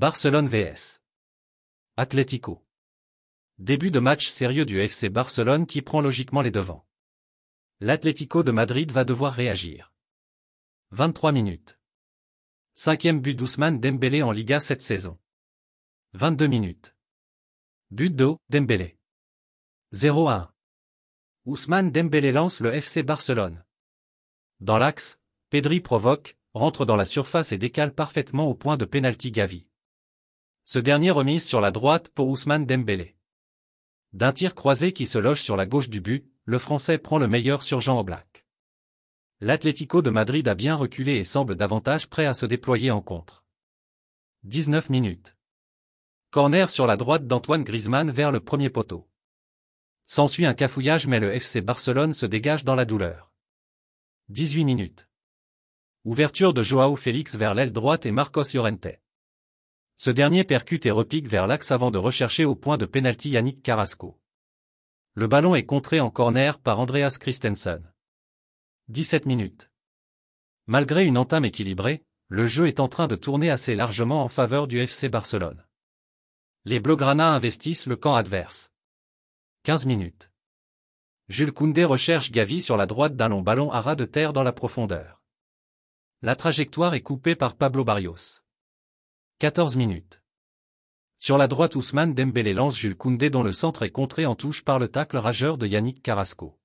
Barcelone vs. Atlético. Début de match sérieux du FC Barcelone qui prend logiquement les devants. L'Atlético de Madrid va devoir réagir. 23 minutes. Cinquième but d'Ousmane Dembélé en Liga cette saison. 22 minutes. But d'O, Dembélé. 0 1. Ousmane Dembélé lance le FC Barcelone. Dans l'axe, Pedri provoque, rentre dans la surface et décale parfaitement au point de pénalty Gavi. Ce dernier remise sur la droite pour Ousmane Dembélé. D'un tir croisé qui se loge sur la gauche du but, le Français prend le meilleur sur Jean Oblak. L'Atlético de Madrid a bien reculé et semble davantage prêt à se déployer en contre. 19 minutes. Corner sur la droite d'Antoine Griezmann vers le premier poteau. S'ensuit un cafouillage mais le FC Barcelone se dégage dans la douleur. 18 minutes. Ouverture de Joao Félix vers l'aile droite et Marcos Llorente. Ce dernier percute et repique vers l'axe avant de rechercher au point de pénalty Yannick Carrasco. Le ballon est contré en corner par Andreas Christensen. 17 minutes. Malgré une entame équilibrée, le jeu est en train de tourner assez largement en faveur du FC Barcelone. Les Blaugrana investissent le camp adverse. 15 minutes. Jules Koundé recherche Gavi sur la droite d'un long ballon à ras de terre dans la profondeur. La trajectoire est coupée par Pablo Barrios. 14 minutes. Sur la droite Ousmane Dembélé lance Jules Koundé dont le centre est contré en touche par le tacle rageur de Yannick Carrasco.